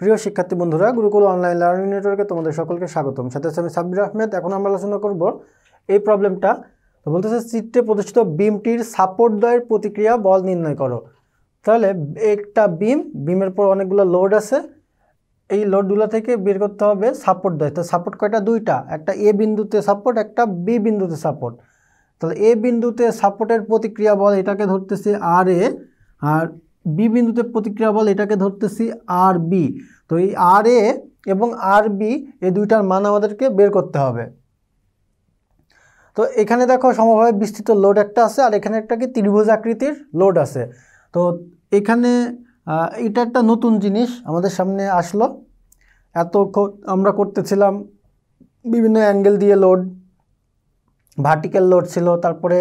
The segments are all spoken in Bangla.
প্রিয় শিক্ষার্থী বন্ধুরা গুরুকুল অনলাইন লার্নিং নেটওয়ার্কে তোমাদের সকলকে স্বাগতম সাথে আছে আমি সাব্বির আহমেদ এখন আমরা আলোচনা করব এই প্রবলেমটা তো বলতেছে চিত্রে প্রদর্শিত বিমটির সাপোর্ট দয়ের প্রতিক্রিয়া বল নির্ণয় করো তাহলে একটা বিম বিমের পর অনেকগুলো লোড আছে এই লোডগুলো থেকে বের করতে হবে সাপোর্ট দয় তো সাপোর্ট কয়টা দুইটা একটা এ বিন্দুতে সাপোর্ট একটা বি বিন্দুতে সাপোর্ট তাহলে এ বিন্দুতে সাপোর্টের প্রতিক্রিয়া বল এটাকে ধরতেছে আর এ আর বি বিন্দুতে প্রতিক্রিয়া বল এটাকে ধরতেছি আর বি তো এই আর এ এবং আর বি এই দুইটার মান আমাদেরকে বের করতে হবে তো এখানে দেখো সমভাবে বিস্তৃত লোড একটা আছে আর এখানে একটা কি ত্রিভুজ আকৃতির লোড আছে তো এখানে এটা একটা নতুন জিনিস আমাদের সামনে আসলো এত আমরা করতেছিলাম বিভিন্ন অ্যাঙ্গেল দিয়ে লোড ভার্টিক্যাল লোড ছিল তারপরে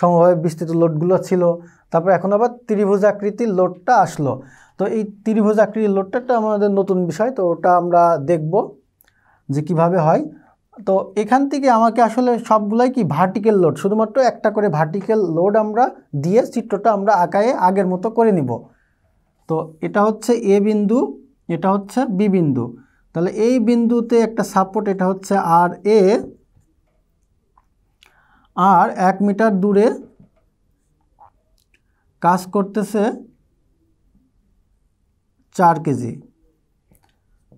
সমভাবে বিস্তৃত লোডগুলো ছিল তারপর এখন আবার ত্রিভুজ আকৃতির লোডটা আসলো তো এই ত্রিভুজ আকৃতির লোডটা একটা আমাদের নতুন বিষয় তো ওটা আমরা দেখব যে কিভাবে হয় তো এখান থেকে আমাকে আসলে সবগুলাই কি ভার্টিক্যাল লোড শুধুমাত্র একটা করে ভার্টিক্যাল লোড আমরা দিয়ে চিত্রটা আমরা আঁকায়ে আগের মতো করে নিব তো এটা হচ্ছে এ বিন্দু এটা হচ্ছে বি বিন্দু তাহলে এই বিন্দুতে একটা সাপোর্ট এটা হচ্ছে আর এ আর এক মিটার দূরে কাজ করতেছে চার কেজি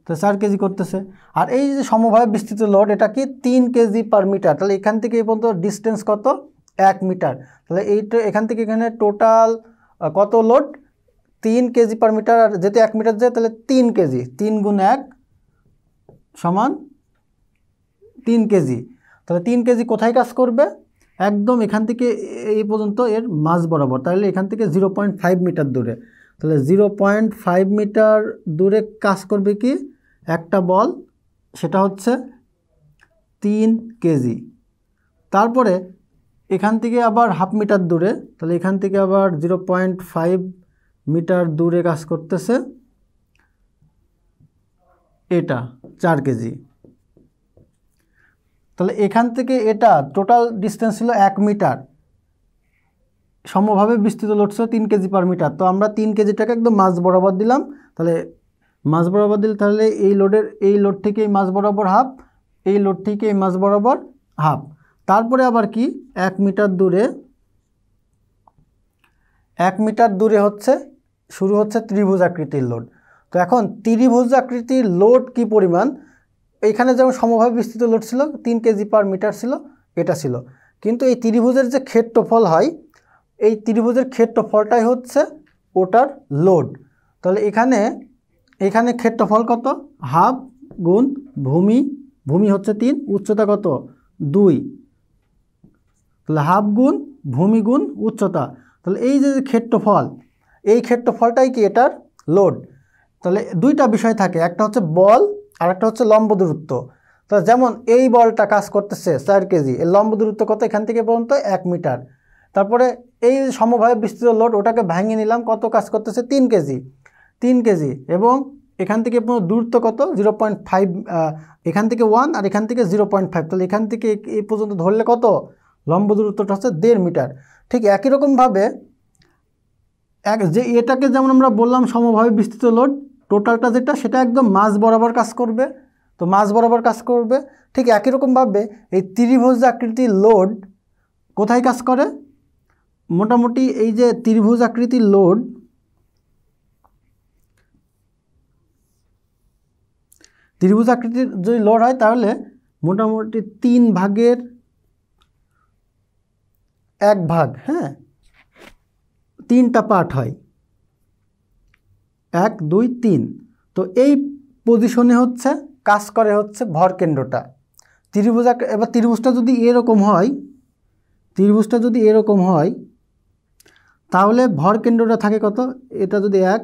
তো চার কেজি করতেছে আর এই যে সমভাবে বিস্তৃত লোড এটা কি তিন কেজি পার মিটার তাহলে এখান থেকে এই পর্যন্ত ডিস্টেন্স কত এক মিটার তাহলে এইটা এখান থেকে এখানে টোটাল কত লোড তিন কেজি পার মিটার আর যেতে এক মিটার যায় তাহলে তিন কেজি তিন গুণ এক সমান তিন কেজি তাহলে তিন কেজি কোথায় কাজ করবে একদম এখান থেকে এই পর্যন্ত এর মাঝ বরাবর তাহলে এখান থেকে জিরো পয়েন্ট ফাইভ মিটার দূরে তাহলে জিরো পয়েন্ট ফাইভ মিটার দূরে কাজ করবে কি একটা বল সেটা হচ্ছে তিন কেজি তারপরে এখান থেকে আবার হাফ মিটার দূরে তাহলে এখান থেকে আবার জিরো পয়েন্ট ফাইভ মিটার দূরে কাজ করতেছে এটা চার কেজি তাহলে এখান থেকে এটা টোটাল ডিস্টেন্স ছিল এক মিটার সমভাবে বিস্তৃত লোড ছিল তিন কেজি পার মিটার তো আমরা তিন কেজিটাকে একদম মাছ বরাবর দিলাম তাহলে মাছ বরাবর দিলে তাহলে এই লোডের এই লোড থেকে এই মাছ বরাবর হাফ এই লোড থেকে এই মাছ বরাবর হাফ তারপরে আবার কি এক মিটার দূরে এক মিটার দূরে হচ্ছে শুরু হচ্ছে ত্রিভুজ আকৃতির লোড তো এখন ত্রিভুজ আকৃতির লোড কি পরিমাণ এইখানে যেমন সমভাবে বিস্তৃত লোড ছিল তিন কেজি পার মিটার ছিল এটা ছিল কিন্তু এই ত্রিভুজের যে ক্ষেত্রফল হয় এই ত্রিভুজের ক্ষেত্রফলটাই হচ্ছে ওটার লোড তাহলে এখানে এখানে ক্ষেত্রফল কত হাফ গুণ ভূমি ভূমি হচ্ছে তিন উচ্চতা কত দুই তাহলে হাফ গুণ ভূমি গুণ উচ্চতা তাহলে এই যে ক্ষেত্রফল এই ক্ষেত্রফলটাই কি এটার লোড তাহলে দুইটা বিষয় থাকে একটা হচ্ছে বল আরেকটা হচ্ছে লম্ব দূরত্ব তো যেমন এই বলটা কাজ করতেছে চার কেজি এর লম্ব দূরত্ব কত এখান থেকে পর্যন্ত এক মিটার তারপরে এই সমভাবে বিস্তৃত লোড ওটাকে ভাঙিয়ে নিলাম কত কাজ করতেছে তিন কেজি তিন কেজি এবং এখান থেকে দূরত্ব কত জিরো পয়েন্ট ফাইভ এখান থেকে ওয়ান আর এখান থেকে জিরো পয়েন্ট ফাইভ তাহলে এখান থেকে এই পর্যন্ত ধরলে কত লম্ব দূরত্বটা হচ্ছে দেড় মিটার ঠিক একই রকমভাবে এক যে এটাকে যেমন আমরা বললাম সমভাবে বিস্তৃত লোড টোটালটা যেটা সেটা একদম মাছ বরাবর কাজ করবে তো মাছ বরাবর কাজ করবে ঠিক একই রকমভাবে এই ত্রিভুজ আকৃতির লোড কোথায় কাজ করে মোটামুটি এই যে ত্রিভুজ আকৃতির লোড ত্রিভুজ আকৃতির যদি লোড হয় তাহলে মোটামুটি তিন ভাগের এক ভাগ হ্যাঁ তিনটা পার্ট হয় এক দুই তিন তো এই পজিশনে হচ্ছে কাজ করে হচ্ছে ভরকেন্দ্রটা ত্রিভুজা এবার ত্রিভুজটা যদি এরকম হয় ত্রিভুজটা যদি এরকম হয় তাহলে ভরকেন্দ্রটা থাকে কত এটা যদি এক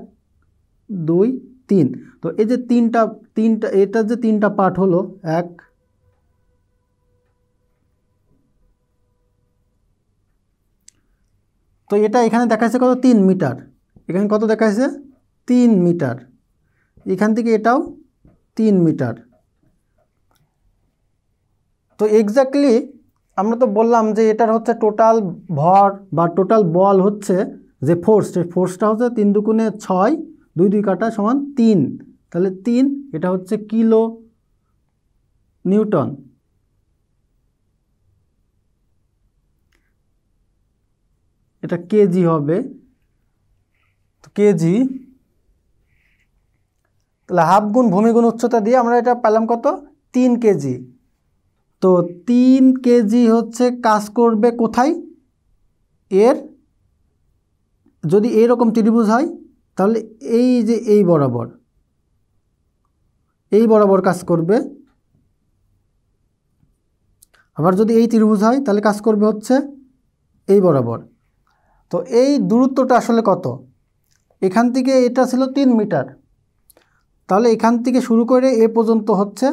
দুই তিন তো এই যে তিনটা তিনটা এটা যে তিনটা পার্ট হলো এক তো এটা এখানে দেখাচ্ছে কত তিন মিটার এখানে কত দেখাচ্ছে তিন মিটার এখান থেকে এটাও তিন মিটার তো এক্স্যাক্টলি আমরা তো বললাম যে এটার হচ্ছে টোটাল ভর বা টোটাল বল হচ্ছে যে ফোর্স সেই ফোর্সটা হচ্ছে তিন দুগুণে ছয় দুই দুই কাটা সমান তিন তাহলে তিন এটা হচ্ছে কিলো নিউটন এটা কেজি হবে তো কেজি তাহলে হাফ গুণ ভূমিগুণ উচ্চতা দিয়ে আমরা এটা পেলাম কত তিন কেজি তো তিন কেজি হচ্ছে কাজ করবে কোথায় এর যদি এরকম ত্রিভুজ হয় তাহলে এই যে এই বরাবর এই বরাবর কাজ করবে আবার যদি এই ত্রিভুজ হয় তাহলে কাজ করবে হচ্ছে এই বরাবর তো এই দূরত্বটা আসলে কত এখান থেকে এটা ছিল তিন মিটার তাহলে এখান থেকে শুরু করে এ পর্যন্ত হচ্ছে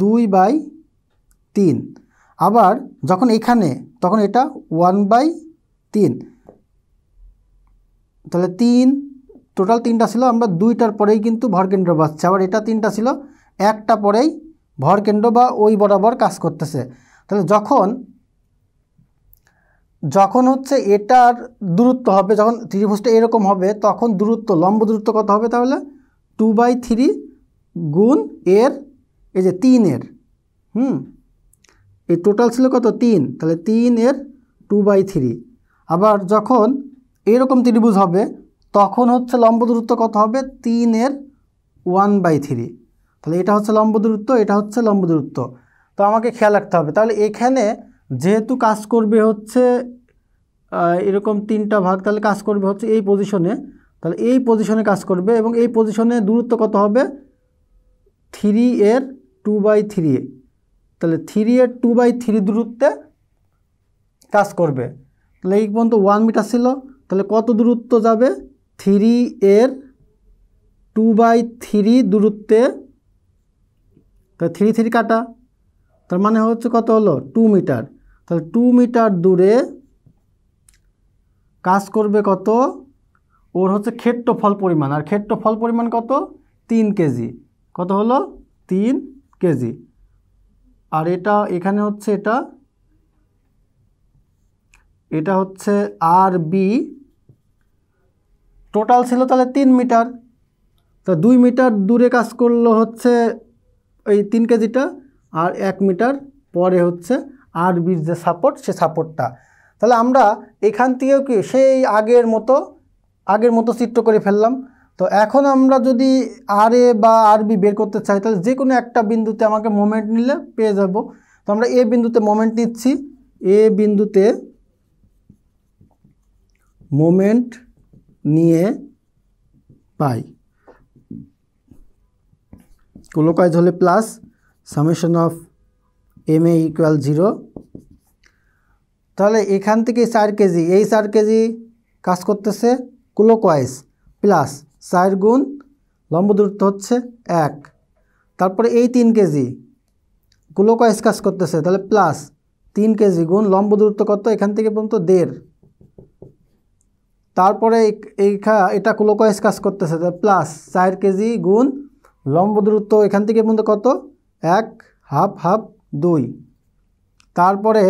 দুই বাই তিন আবার যখন এখানে তখন এটা ওয়ান বাই তিন তাহলে তিন টোটাল তিনটা ছিল আমরা দুইটার পরেই কিন্তু ভরকেন্দ্র পাচ্ছি আবার এটা তিনটা ছিল একটা পরেই ভরকেন্দ্র বা ওই বরাবর কাজ করতেছে তাহলে যখন যখন হচ্ছে এটার দূরত্ব হবে যখন ত্রিভুজটা এরকম হবে তখন দূরত্ব লম্ব দূরত্ব কত হবে তাহলে টু বাই থ্রি গুণ এর এই যে তিনের হুম এই টোটাল ছিল কত তিন তাহলে তিন এর টু বাই থ্রি আবার যখন এরকম ত্রিভুজ হবে তখন হচ্ছে লম্ব দূরত্ব কত হবে তিন এর ওয়ান বাই থ্রি তাহলে এটা হচ্ছে লম্ব দূরত্ব এটা হচ্ছে লম্ব দূরত্ব তো আমাকে খেয়াল রাখতে হবে তাহলে এখানে যেহেতু কাজ করবে হচ্ছে এরকম তিনটা ভাগ তাহলে কাজ করবে হচ্ছে এই পজিশনে তাহলে এই পজিশনে কাজ করবে এবং এই পজিশনে দূরত্ব কত হবে থ্রি এর টু বাই থ্রি তাহলে থ্রি এর টু বাই থ্রি দূরত্বে কাজ করবে তাহলে এই পর্যন্ত ওয়ান মিটার ছিল তাহলে কত দূরত্ব যাবে থ্রি এর টু বাই থ্রি দূরত্বে তাহলে থ্রি থ্রি কাটা তার মানে হচ্ছে কত হলো টু মিটার তাহলে টু মিটার দূরে কাজ করবে কত ওর হচ্ছে ফল পরিমাণ আর ফল পরিমাণ কত তিন কেজি কত হলো তিন কেজি আর এটা এখানে হচ্ছে এটা এটা হচ্ছে আর বি টোটাল ছিল তাহলে তিন মিটার তা দুই মিটার দূরে কাজ করলো হচ্ছে এই তিন কেজিটা আর এক মিটার পরে হচ্ছে আরবির যে সাপোর্ট সে সাপোর্টটা তাহলে আমরা এখান থেকেও কি সেই আগের মতো আগের মতো চিত্র করে ফেললাম তো এখন আমরা যদি আর এ বা আরবি বের করতে চাই তাহলে যে কোনো একটা বিন্দুতে আমাকে মোমেন্ট নিলে পেয়ে যাব তো আমরা এ বিন্দুতে মোমেন্ট নিচ্ছি এ বিন্দুতে মোমেন্ট নিয়ে পাই কোলোকাইজ হলে plus summation of M A equal zero তাহলে এখান থেকে চার কেজি এই চার কেজি কাজ করতেছে ক্লোকওয়াইজ প্লাস চার গুণ লম্ব দূরত্ব হচ্ছে এক তারপরে এই তিন কেজি ক্লোকওয়াইজ কাজ করতেছে তাহলে প্লাস তিন কেজি গুণ লম্ব দূরত্ব কত এখান থেকে পর্যন্ত দেড় তারপরে এইখা এটা ক্লোকওয়াইজ কাজ করতেছে তাহলে প্লাস চার কেজি গুণ লম্ব দূরত্ব এখান থেকে পর্যন্ত কত এক হাফ হাফ দুই তারপরে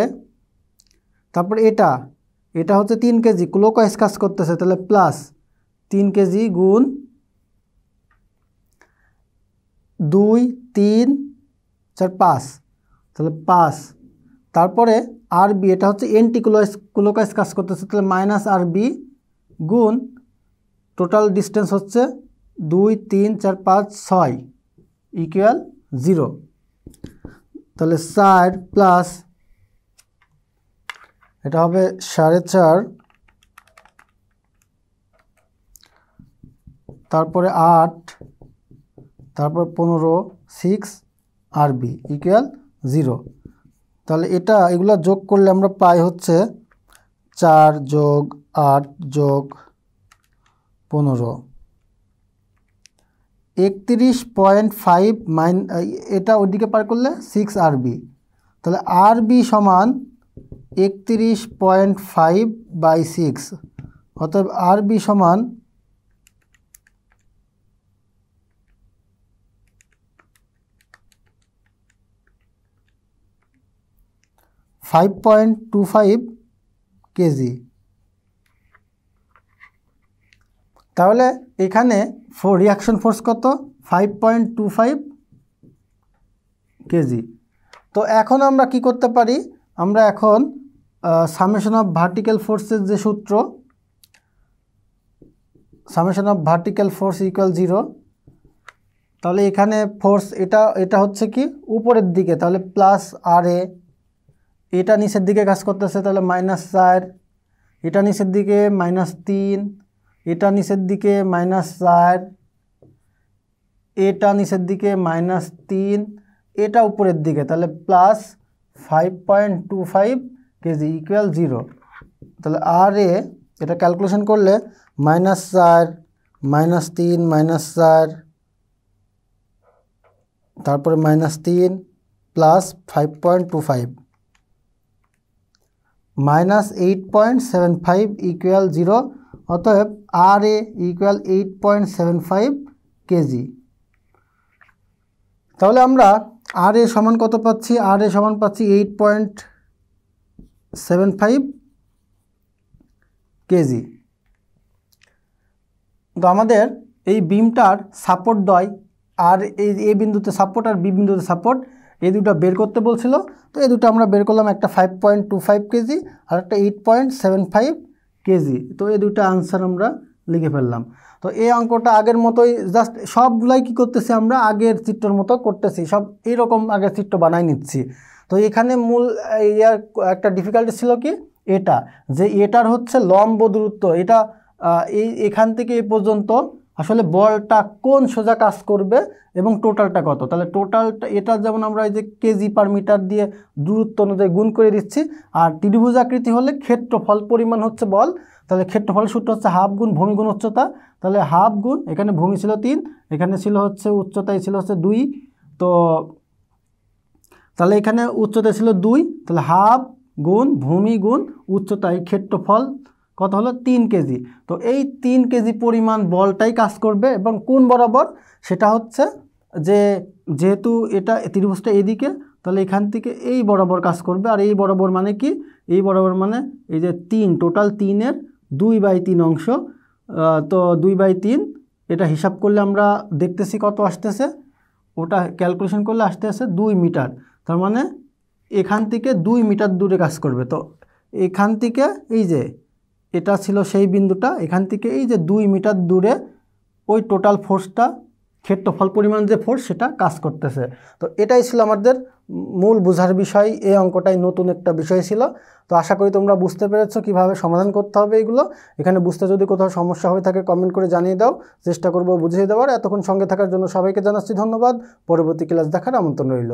তারপর এটা এটা হচ্ছে তিন কেজি ক্লোকওয়াইজ কাজ করতেছে তাহলে প্লাস তিন কেজি গুণ দুই তিন চার পাঁচ তাহলে পাঁচ তারপরে আর বি এটা হচ্ছে এন্টি ক্লোকাইজ কাজ করতেছে তাহলে মাইনাস আর বি গুণ টোটাল ডিস্টেন্স হচ্ছে দুই তিন চার পাঁচ ছয় ইকুয়াল জিরো তাহলে চার প্লাস এটা হবে সাড়ে চার তারপরে আট তারপর পনেরো six R B equal zero তাহলে এটা এগুলো যোগ করলে আমরা পাই হচ্ছে চার যোগ আট যোগ পনেরো একত্রিশ পয়েন্ট ফাইভ মাইন এটা ওইদিকে পার করলে সিক্স আর বি তাহলে আর বি সমান একত্রিশ পয়েন্ট ফাইভ বাই সিক্স অতএব আর বি সমান five point two five KG তাহলে এখানে ফোর রিয়াকশন ফোর্স কত five point two five KG তো এখন আমরা কি করতে পারি আমরা এখন সামেশন অফ ভার্টিক্যাল ফোর্সের যে সূত্র summation of vertical force equal zero তাহলে এখানে ফোর্স এটা এটা হচ্ছে কি উপরের দিকে তাহলে প্লাস আর এ এটা নিচের দিকে কাজ করতেছে তাহলে মাইনাস চার এটা নিচের দিকে মাইনাস তিন এটা নিচের দিকে মাইনাস চার এটা নিচের দিকে মাইনাস তিন এটা উপরের দিকে তাহলে plus five point two five KG equal zero তাহলে আর এ এটা ক্যালকুলেশন করলে মাইনাস চার মাইনাস তিন মাইনাস চার তারপরে মাইনাস তিন plus five point two five minus eight point seven five equal zero অতএব R A equal eight point seven five KG তাহলে আমরা আর এ সমান কত পাচ্ছি আর এ সমান পাচ্ছি eight point seven five KG তো আমাদের এই বিমটার সাপোর্ট দয় আর এই এ বিন্দুতে সাপোর্ট আর বি বিন্দুতে সাপোর্ট এই দুটো বের করতে বলছিল তো এই দুটো আমরা বের করলাম একটা five point two five KG আর একটা eight point seven five KG তো এই দুটো আনসার আমরা লিখে ফেললাম তো এই অঙ্কটা আগের মতোই জাস্ট সবগুলাই কী করতেছি আমরা আগের চিত্রর মতো করতেছি সব এইরকম আগের চিত্র বানাই নিচ্ছি তো এখানে মূল ইয়ার একটা ডিফিকাল্টি ছিল কি এটা যে এটার হচ্ছে লম্ব দূরত্ব এটা এই এখান থেকে এ পর্যন্ত আসলে বলটা কোন সোজা কাজ করবে এবং টোটালটা কত তাহলে টোটালটা এটা যেমন আমরা এই যে কেজি পার মিটার দিয়ে দূরত্ব অনুযায়ী গুণ করে দিচ্ছি আর ত্রিভুজাকৃতি হলে ক্ষেত্রফল পরিমাণ হচ্ছে বল তাহলে ক্ষেত্রফল সূত্র হচ্ছে হাফ গুণ ভূমি গুণ উচ্চতা তাহলে হাফ গুণ এখানে ভূমি ছিল তিন এখানে ছিল হচ্ছে উচ্চতায় ছিল হচ্ছে দুই তো তাহলে এখানে উচ্চতা ছিল দুই তাহলে হাফ গুণ ভূমি গুণ উচ্চতায় ক্ষেত্রফল কত হলো তিন কেজি তো এই তিন কেজি পরিমাণ বলটাই কাজ করবে এবং কোন বরাবর সেটা হচ্ছে যে যেহেতু এটা ত্রিভুজটা এদিকে তাহলে এখান থেকে এই বরাবর কাজ করবে আর এই বরাবর মানে কি এই বরাবর মানে এই যে তিন টোটাল তিনের দুই বাই তিন অংশ তো দুই বাই তিন এটা হিসাব করলে আমরা দেখতেছি কত আসতেছে ওটা ক্যালকুলেশন করলে আসতে আসে দুই মিটার তার মানে এখান থেকে দুই মিটার দূরে কাজ করবে তো এখান থেকে এই যে এটা ছিল সেই বিন্দুটা এখান থেকে এই যে দুই মিটার দূরে ওই টোটাল ফোর্সটা ক্ষেত্রফল পরিমাণ যে ফোর্স সেটা কাজ করতেছে তো এটাই ছিল আমাদের মূল বোঝার বিষয় এই অঙ্কটাই নতুন একটা বিষয় ছিল তো আশা করি তোমরা বুঝতে পেরেছো কিভাবে সমাধান করতে হবে এগুলো এখানে বুঝতে যদি কোথাও সমস্যা হয়ে থাকে কমেন্ট করে জানিয়ে দাও চেষ্টা করবো বুঝিয়ে দেওয়ার এতক্ষণ সঙ্গে থাকার জন্য সবাইকে জানাচ্ছি ধন্যবাদ পরবর্তী ক্লাস দেখার আমন্ত্রণ রইল